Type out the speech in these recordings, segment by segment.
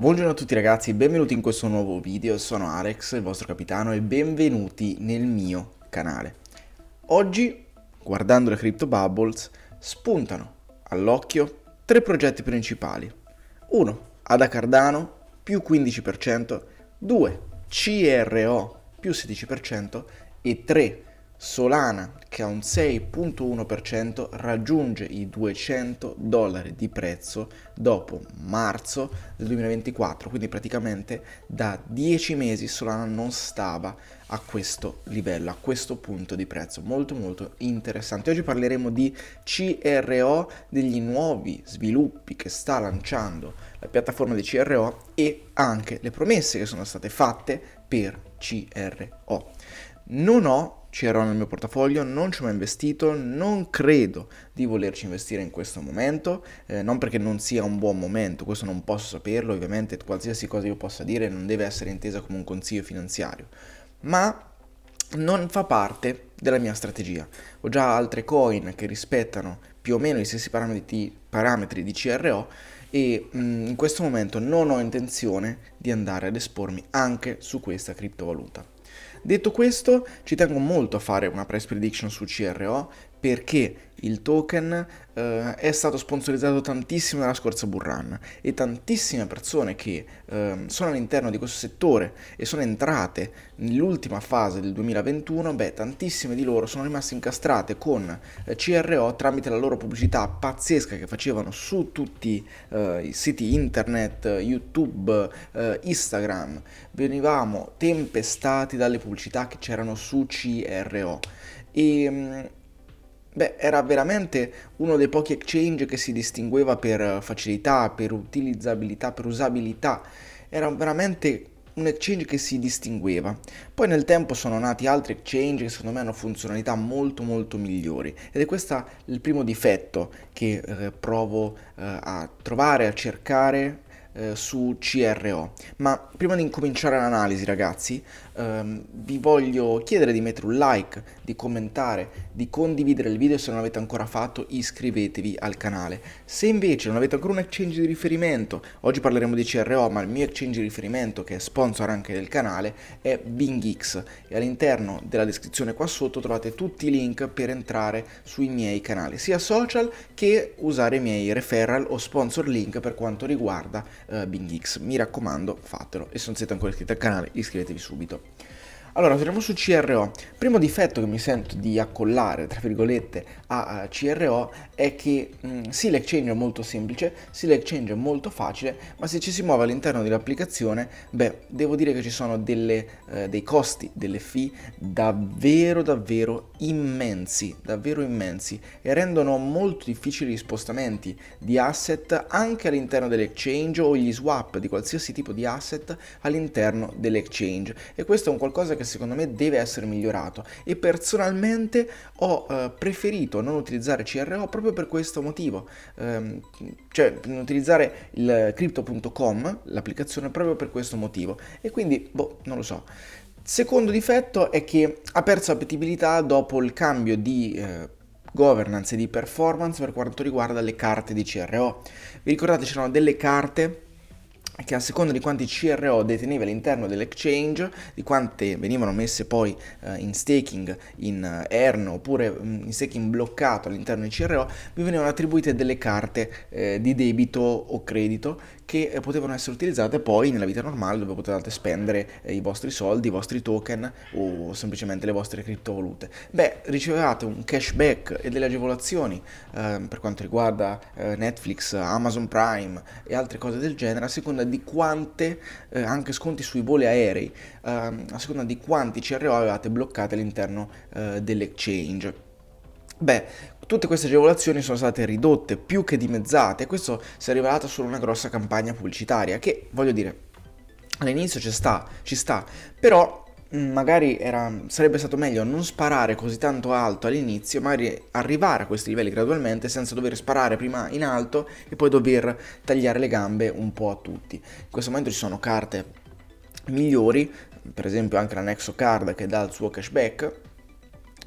Buongiorno a tutti ragazzi, benvenuti in questo nuovo video, sono Alex, il vostro capitano e benvenuti nel mio canale. Oggi, guardando le Crypto Bubbles, spuntano all'occhio tre progetti principali. Uno, Ada Cardano, più 15%, 2. CRO, più 16% e 3. Solana, che ha un 6.1%, raggiunge i 200 dollari di prezzo dopo marzo del 2024, quindi praticamente da 10 mesi Solana non stava a questo livello, a questo punto di prezzo, molto molto interessante. Oggi parleremo di CRO, degli nuovi sviluppi che sta lanciando la piattaforma di CRO e anche le promesse che sono state fatte per CRO. Non ho c'ero nel mio portafoglio, non ci ho mai investito, non credo di volerci investire in questo momento, eh, non perché non sia un buon momento, questo non posso saperlo, ovviamente qualsiasi cosa io possa dire non deve essere intesa come un consiglio finanziario, ma non fa parte della mia strategia. Ho già altre coin che rispettano più o meno gli stessi parametri, parametri di CRO e mh, mm, in questo momento non ho intenzione di andare ad espormi anche su questa criptovaluta. Detto questo, ci tengo molto a fare una price prediction su CRO perché il token eh, è stato sponsorizzato tantissimo nella scorsa burrana e tantissime persone che eh, sono all'interno di questo settore e sono entrate nell'ultima fase del 2021, beh, tantissime di loro sono rimaste incastrate con eh, CRO tramite la loro pubblicità pazzesca che facevano su tutti eh, i siti internet, YouTube, eh, Instagram. Venivamo tempestati dalle pubblicità che c'erano su CRO e ehm, Beh, era veramente uno dei pochi exchange che si distingueva per eh, facilità, per utilizzabilità, per usabilità. Era veramente un exchange che si distingueva. Poi nel tempo sono nati altri exchange che secondo me hanno funzionalità molto molto migliori ed è questo il primo difetto che eh, provo eh, a trovare, a cercare eh, su CRO. Ma prima di incominciare l'analisi ragazzi, ehm, vi voglio chiedere di mettere un like, di commentare, di condividere il video se non l'avete ancora fatto, iscrivetevi al canale. Se invece non avete ancora un exchange di riferimento, oggi parleremo di CRO, ma il mio exchange di riferimento che è sponsor anche del canale è BingX e all'interno della descrizione qua sotto trovate tutti i link per entrare sui miei canali, sia social che usare i miei referral o sponsor link per quanto riguarda uh, Big Geeks. Mi raccomando, fatelo. E se non siete ancora iscritti al canale, iscrivetevi subito. Allora, torniamo su CRO. Primo difetto che mi sento di accollare, tra virgolette, a CRO è che mh, mm, sì, l'exchange è molto semplice, sì, l'exchange è molto facile, ma se ci si muove all'interno dell'applicazione, beh, devo dire che ci sono delle, eh, dei costi, delle fee davvero, davvero immensi, davvero immensi e rendono molto difficili gli spostamenti di asset anche all'interno dell'exchange o gli swap di qualsiasi tipo di asset all'interno dell'exchange. E questo è un qualcosa che secondo me deve essere migliorato e personalmente ho eh, preferito non utilizzare CRO proprio per questo motivo, ehm, cioè utilizzare il crypto.com, l'applicazione proprio per questo motivo e quindi boh, non lo so. Secondo difetto è che ha perso appetibilità dopo il cambio di eh, governance e di performance per quanto riguarda le carte di CRO. Vi ricordate c'erano delle carte che a seconda di quanti CRO deteneva all'interno dell'exchange, di quante venivano messe poi eh, in staking in ERN eh, oppure mm, in staking bloccato all'interno di CRO, vi venivano attribuite delle carte eh, di debito o credito che eh, potevano essere utilizzate poi nella vita normale dove potevate spendere eh, i vostri soldi, i vostri token o semplicemente le vostre criptovalute. Beh, ricevevate un cashback e delle agevolazioni eh, per quanto riguarda eh, Netflix, Amazon Prime e altre cose del genere a seconda di quante, eh, anche sconti sui voli aerei, ehm, a seconda di quanti CRO avevate bloccati all'interno eh, dell'exchange. Beh, tutte queste agevolazioni sono state ridotte, più che dimezzate, e questo si è rivelato solo una grossa campagna pubblicitaria che, voglio dire, all'inizio ci sta, ci sta, però mm, magari era, sarebbe stato meglio non sparare così tanto alto all'inizio, magari arrivare a questi livelli gradualmente senza dover sparare prima in alto e poi dover tagliare le gambe un po' a tutti. In questo momento ci sono carte migliori, per esempio anche la Nexo Card che dà il suo cashback,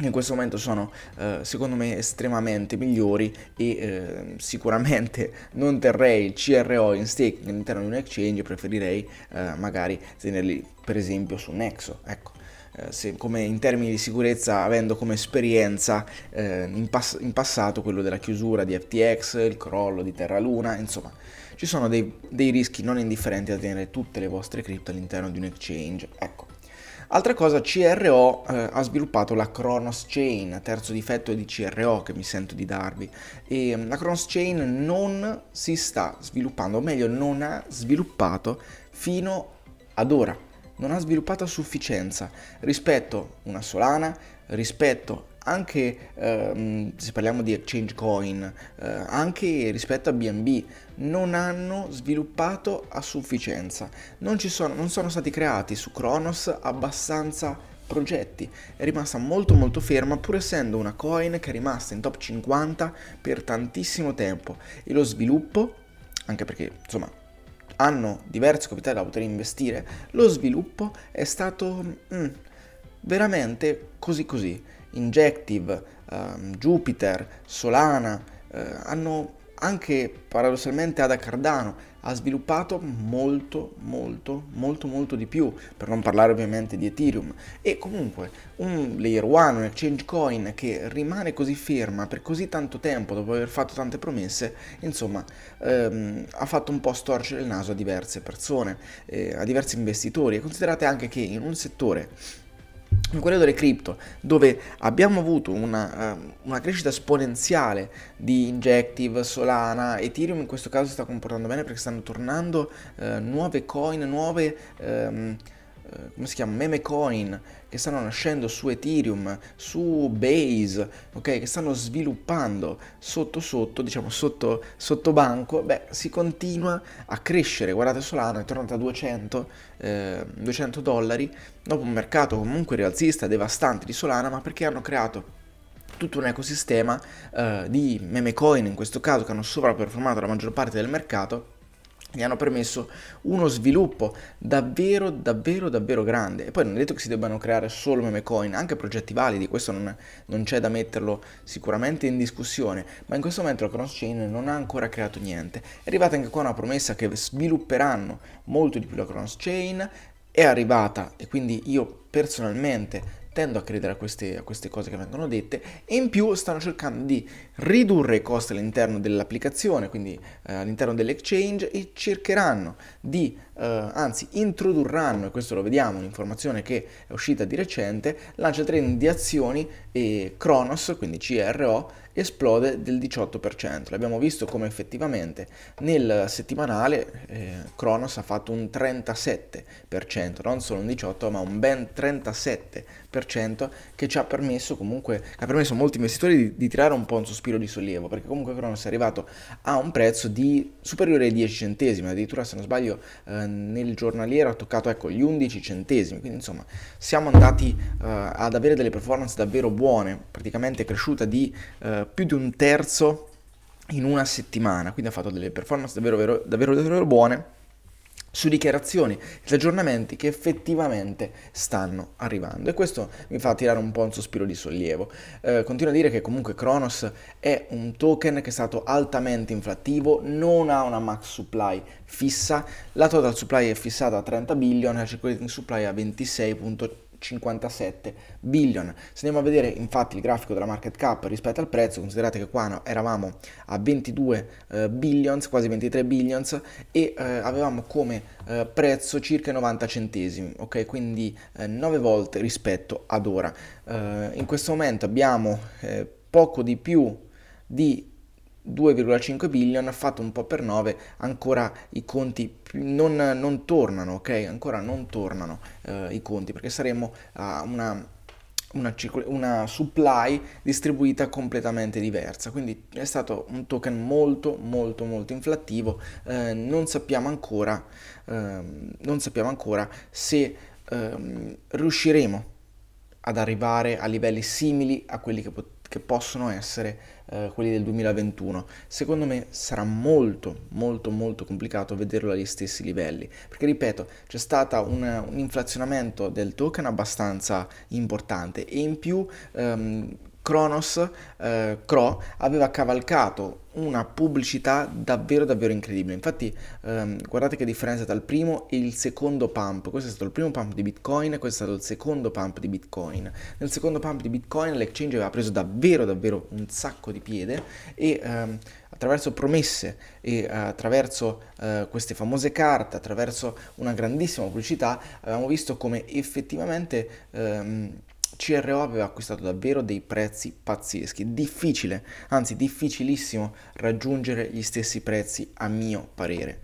in questo momento sono eh, secondo me estremamente migliori e eh, sicuramente non terrei il CRO in stake all'interno di un exchange, preferirei eh, magari tenerli per esempio su Nexo, ecco. Eh, se, come in termini di sicurezza avendo come esperienza eh, in, pass in, passato quello della chiusura di FTX, il crollo di Terra Luna, insomma ci sono dei, dei rischi non indifferenti a tenere tutte le vostre cripto all'interno di un exchange, ecco. Altra cosa, CRO eh, ha sviluppato la Kronos Chain, terzo difetto di CRO che mi sento di darvi, e mm, la Kronos Chain non si sta sviluppando, o meglio non ha sviluppato fino ad ora, non ha sviluppato a sufficienza rispetto a una Solana, rispetto anche ehm, se parliamo di exchange coin, eh, anche rispetto a BNB, non hanno sviluppato a sufficienza. Non, sono, non sono stati creati su Kronos abbastanza progetti. È rimasta molto molto ferma pur essendo una coin che è rimasta in top 50 per tantissimo tempo e lo sviluppo, anche perché insomma hanno diversi capitali da poter investire, lo sviluppo è stato mm, veramente così così. Injective, um, Jupiter, Solana, eh, hanno anche paradossalmente Ada Cardano ha sviluppato molto molto molto molto di più per non parlare ovviamente di Ethereum e comunque un layer 1 un exchange coin che rimane così ferma per così tanto tempo dopo aver fatto tante promesse insomma ehm, ha fatto un po' storcere il naso a diverse persone eh, a diversi investitori e considerate anche che in un settore un corridore cripto dove abbiamo avuto una, eh, una, crescita esponenziale di Injective, Solana, Ethereum in questo caso si sta comportando bene perché stanno tornando eh, nuove coin, nuove... Ehm, eh, come si chiama, meme coin che stanno nascendo su Ethereum, su Base, ok, che stanno sviluppando sotto sotto, diciamo sotto, sotto banco, beh, si continua a crescere. Guardate Solana è tornata a 200, eh, 200 dollari, dopo un mercato comunque rialzista, devastante di Solana, ma perché hanno creato tutto un ecosistema eh, di meme coin, in questo caso, che hanno sovraperformato la maggior parte del mercato gli hanno permesso uno sviluppo davvero davvero davvero grande e poi non è detto che si debbano creare solo meme coin anche progetti validi questo non, non c'è da metterlo sicuramente in discussione ma in questo momento la cross chain non ha ancora creato niente è arrivata anche qua una promessa che svilupperanno molto di più la cross chain è arrivata e quindi io personalmente tendo a credere a queste, a queste cose che vengono dette e in più stanno cercando di ridurre i costi all'interno dell'applicazione, quindi eh, all'interno dell'exchange e cercheranno di, eh, anzi introdurranno, e questo lo vediamo, un'informazione che è uscita di recente, lancia trend di azioni e Kronos, quindi CRO, esplode del 18%. L'abbiamo visto come effettivamente nel settimanale eh, Kronos ha fatto un 37%, non solo un 18% ma un ben 37% che ci ha permesso comunque, ha permesso a molti investitori di, di tirare un po' un sospiro di sollievo perché comunque Kronos è arrivato a un prezzo di superiore ai 10 centesimi, addirittura se non sbaglio eh, nel giornaliero ha toccato ecco, gli 11 centesimi, quindi insomma siamo andati eh, ad avere delle performance davvero buone, praticamente cresciuta di... Eh, più di un terzo in una settimana, quindi ha fatto delle performance davvero, davvero, davvero, davvero buone su dichiarazioni e aggiornamenti che effettivamente stanno arrivando e questo mi fa tirare un po' un sospiro di sollievo. Eh, continuo a dire che comunque Kronos è un token che è stato altamente inflattivo, non ha una max supply fissa, la total supply è fissata a 30 billion, la circulating supply a 26.5 57 billion. Se andiamo a vedere infatti il grafico della market cap rispetto al prezzo, considerate che qua eravamo a 22 eh, billions, quasi 23 billions e eh, avevamo come eh, prezzo circa 90 centesimi, ok? Quindi 9 eh, volte rispetto ad ora. Eh, in questo momento abbiamo eh, poco di più di 2,5 billion fatto un po' per 9, ancora i conti non, non tornano, ok? Ancora non tornano eh, i conti perché saremmo a una una, una, supply distribuita completamente diversa. Quindi è stato un token molto molto molto inflattivo. Eh, non, sappiamo ancora, ehm, non sappiamo ancora se ehm, riusciremo ad arrivare a livelli simili a quelli che, che possono essere eh, quelli del 2021, secondo me sarà molto molto molto complicato vederlo agli stessi livelli, perché ripeto c'è stato un, un inflazionamento del token abbastanza importante e in più ehm, Kronos, eh, Cro, aveva cavalcato una pubblicità davvero davvero incredibile. Infatti ehm, guardate che differenza tra il primo e il secondo pump. Questo è stato il primo pump di Bitcoin, e questo è stato il secondo pump di Bitcoin. Nel secondo pump di Bitcoin l'exchange aveva preso davvero davvero un sacco di piede e ehm, attraverso promesse e eh, attraverso eh, queste famose carte, attraverso una grandissima pubblicità, abbiamo visto come effettivamente... Ehm, CRO aveva acquistato davvero dei prezzi pazzeschi, difficile, anzi difficilissimo raggiungere gli stessi prezzi a mio parere.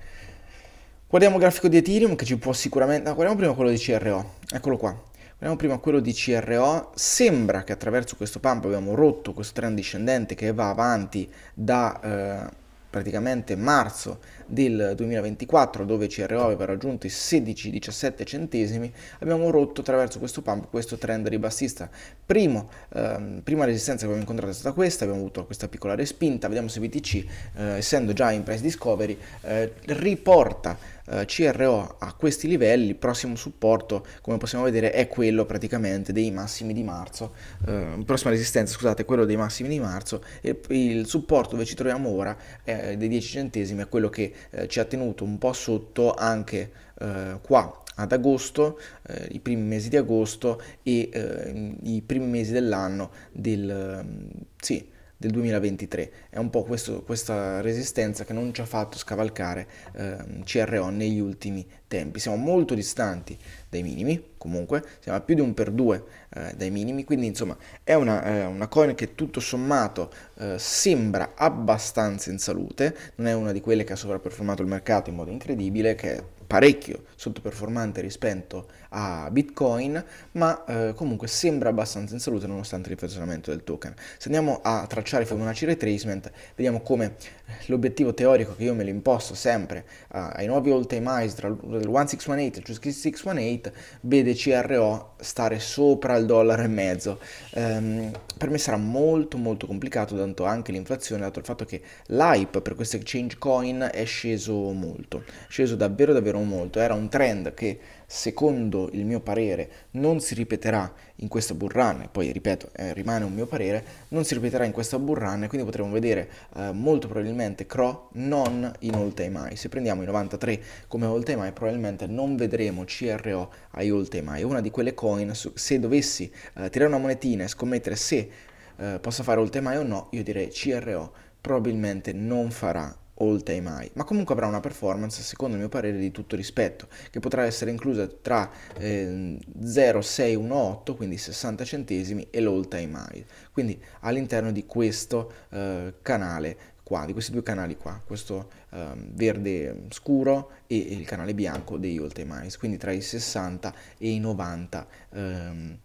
Guardiamo il grafico di Ethereum che ci può sicuramente... No, guardiamo prima quello di CRO, eccolo qua. Guardiamo prima quello di CRO, sembra che attraverso questo pump abbiamo rotto questo trend discendente che va avanti da eh, praticamente marzo del 2024 dove i CRO aveva raggiunto i 16-17 centesimi, abbiamo rotto attraverso questo pump questo trend ribassista. Primo, ehm, prima resistenza che abbiamo incontrato è stata questa, abbiamo avuto questa piccola respinta, vediamo se BTC, eh, essendo già in price discovery, eh, riporta eh, CRO a questi livelli, il prossimo supporto come possiamo vedere è quello praticamente dei massimi di marzo, eh, prossima resistenza scusate, quello dei massimi di marzo e il supporto dove ci troviamo ora è eh, dei 10 centesimi è quello che eh, ci ha tenuto un po' sotto anche eh, qua ad agosto, eh, i primi mesi di agosto e eh, i primi mesi dell'anno del, mm, sì, del 2023. È un po' questo, questa resistenza che non ci ha fatto scavalcare eh, CRO negli ultimi tempi. Siamo molto distanti dai minimi, comunque, siamo a più di un per due eh, dai minimi, quindi insomma è una, eh, una coin che tutto sommato eh, sembra abbastanza in salute, non è una di quelle che ha sovraperformato il mercato in modo incredibile, che è parecchio sottoperformante rispetto a Bitcoin, ma eh, comunque sembra abbastanza in salute nonostante il funzionamento del token. Se andiamo a tracciare Fibonacci retracement, vediamo come eh, l'obiettivo teorico che io me lo imposto sempre eh, ai nuovi all time highs tra il 1618 e il 2618, vede CRO stare sopra il dollaro e mezzo. Ehm, per me sarà molto molto complicato, dato anche l'inflazione, dato il fatto che l'hype per questo exchange coin è sceso molto, è sceso davvero davvero molto, era un trend che secondo il mio parere, non si ripeterà in questa burrana, e poi ripeto, eh, rimane un mio parere, non si ripeterà in questa burrana, e quindi potremo vedere eh, molto probabilmente Cro non in all time high. Se prendiamo i 93 come all time high, probabilmente non vedremo CRO ai all time high. una di quelle coin, su, se dovessi eh, tirare una monetina e scommettere se eh, possa fare all time high o no, io direi CRO probabilmente non farà all time high, ma comunque avrà una performance secondo il mio parere di tutto rispetto, che potrà essere inclusa tra eh, 0,618, quindi 60 centesimi, e l'all time high, quindi all'interno di questo eh, canale qua, di questi due canali qua, questo eh, verde scuro e, il canale bianco degli all time highs, quindi tra i 60 e i 90 ehm,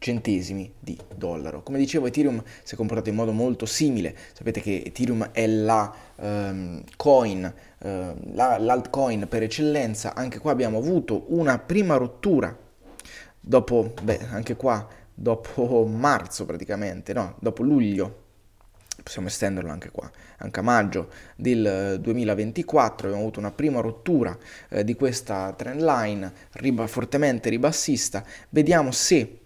centesimi di dollaro. Come dicevo Ethereum si è comportato in modo molto simile, sapete che Ethereum è la um, coin, uh, la, l'altcoin per eccellenza, anche qua abbiamo avuto una prima rottura, dopo, beh, anche qua, dopo marzo praticamente, no, dopo luglio, possiamo estenderlo anche qua, anche a maggio del 2024 eh, abbiamo avuto una prima rottura eh, di questa trend line riba, fortemente ribassista, vediamo se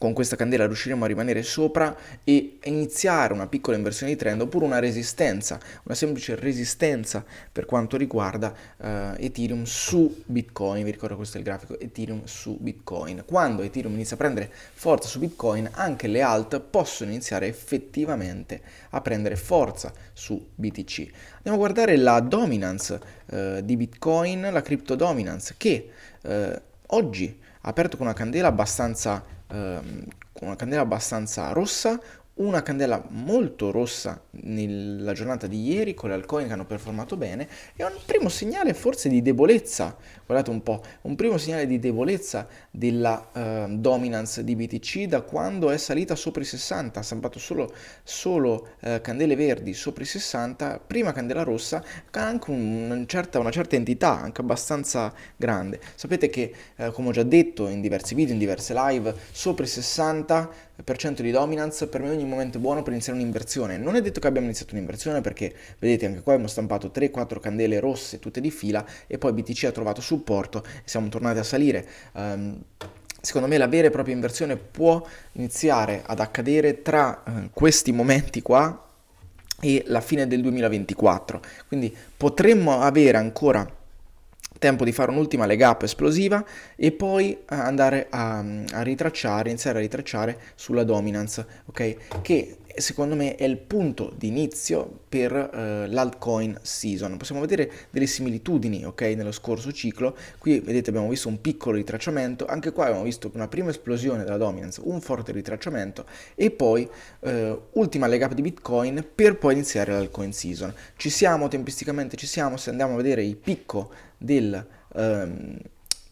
con questa candela riusciremo a rimanere sopra e iniziare una piccola inversione di trend oppure una resistenza, una semplice resistenza per quanto riguarda eh, Ethereum su Bitcoin, vi ricordo questo è il grafico Ethereum su Bitcoin. Quando Ethereum inizia a prendere forza su Bitcoin, anche le alt possono iniziare effettivamente a prendere forza su BTC. Andiamo a guardare la dominance eh, di Bitcoin, la crypto dominance che eh, oggi ha aperto con una candela abbastanza Ehm, con una candela abbastanza rossa, una candela molto rossa nella giornata di ieri con le alcone che hanno performato bene e un primo segnale forse di debolezza, guardate un po', un primo segnale di debolezza della eh, dominance di BTC da quando è salita sopra i 60, ha stampato solo, solo eh, candele verdi sopra i 60, prima candela rossa, anche un, certa, una certa entità, anche abbastanza grande. Sapete che, eh, come ho già detto in diversi video, in diverse live, sopra i 60 percento di dominance, per me ogni momento è buono per iniziare un'inversione. Non è detto che abbiamo iniziato un'inversione perché, vedete, anche qua abbiamo stampato 3-4 candele rosse tutte di fila e poi BTC ha trovato supporto e siamo tornati a salire. Um, secondo me la vera e propria inversione può iniziare ad accadere tra eh, questi momenti qua e la fine del 2024. Quindi potremmo avere ancora tempo di fare un'ultima leg up esplosiva e poi eh, andare a, a ritracciare, iniziare a ritracciare sulla dominance, ok? Che secondo me è il punto di inizio per eh, l'altcoin season. Possiamo vedere delle similitudini, ok, nello scorso ciclo. Qui vedete abbiamo visto un piccolo ritracciamento, anche qua abbiamo visto una prima esplosione della dominance, un forte ritracciamento e poi eh, ultima leg up di Bitcoin per poi iniziare l'altcoin season. Ci siamo tempisticamente, ci siamo, se andiamo a vedere il picco del ehm,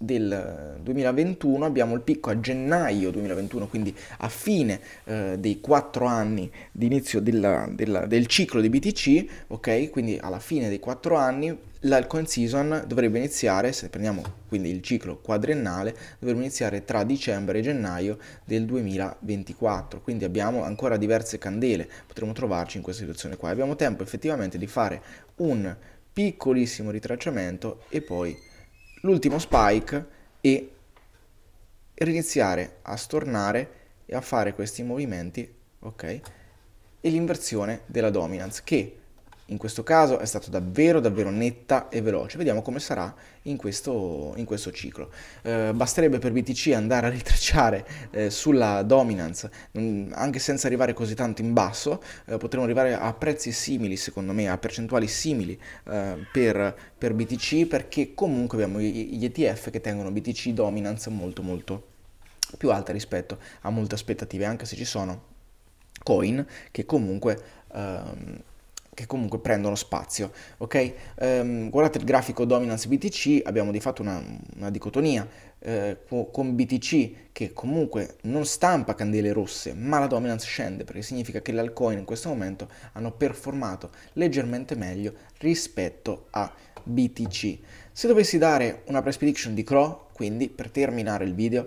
del 2021, eh, abbiamo il picco a gennaio 2021, quindi a fine eh, dei 4 anni di inizio della, della, del ciclo di BTC, ok? Quindi alla fine dei 4 anni l'alcon season dovrebbe iniziare, se prendiamo quindi il ciclo quadriennale, dovrebbe iniziare tra dicembre e gennaio del 2024, quindi abbiamo ancora diverse candele, potremmo trovarci in questa situazione qua. Abbiamo tempo effettivamente di fare un piccolissimo ritracciamento e poi l'ultimo spike e riniziare a stornare e a fare questi movimenti, ok? E l'inversione della dominance che in questo caso è stato davvero davvero netta e veloce, vediamo come sarà in questo, in questo ciclo. Eh, basterebbe per BTC andare a ritracciare eh, sulla dominance, mm, anche senza arrivare così tanto in basso, eh, potremmo arrivare a prezzi simili secondo me, a percentuali simili eh, per, per BTC, perché comunque abbiamo gli ETF che tengono BTC dominance molto molto più alta rispetto a molte aspettative, anche se ci sono coin che comunque ehm, che comunque prendono spazio. Ok, Um, guardate il grafico dominance BTC, abbiamo di fatto una, una dicotomia eh, con BTC che comunque non stampa candele rosse, ma la dominance scende, perché significa che le altcoin in questo momento hanno performato leggermente meglio rispetto a BTC. Se dovessi dare una price prediction di CRO, quindi per terminare il video,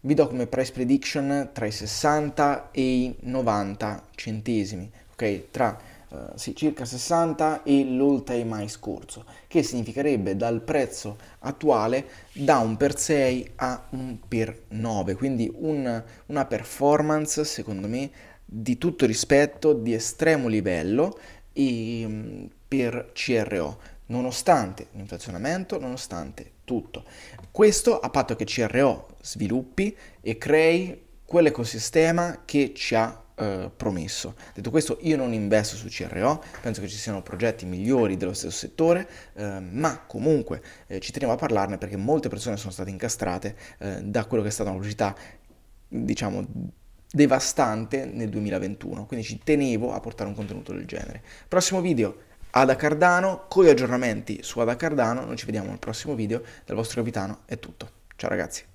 vi do come price prediction tra i 60 e i 90 centesimi, ok? Tra eh, sì, circa 60 e l'all-time high scorso, che significherebbe dal prezzo attuale da un per 6 a un per 9, quindi un, una performance secondo me di tutto rispetto, di estremo livello e, ehm, per CRO, nonostante l'inflazionamento, nonostante tutto. Questo a patto che CRO sviluppi e crei quell'ecosistema che ci ha eh, promesso. Detto questo, io non investo su CRO, penso che ci siano progetti migliori dello stesso settore, eh, ma comunque eh, ci teniamo a parlarne perché molte persone sono state incastrate eh, da quello che è stata una pubblicità, diciamo, devastante nel 2021, quindi ci tenevo a portare un contenuto del genere. Prossimo video Ada Cardano, con gli aggiornamenti su Ada Cardano, noi ci vediamo al prossimo video, dal vostro capitano è tutto. Ciao ragazzi!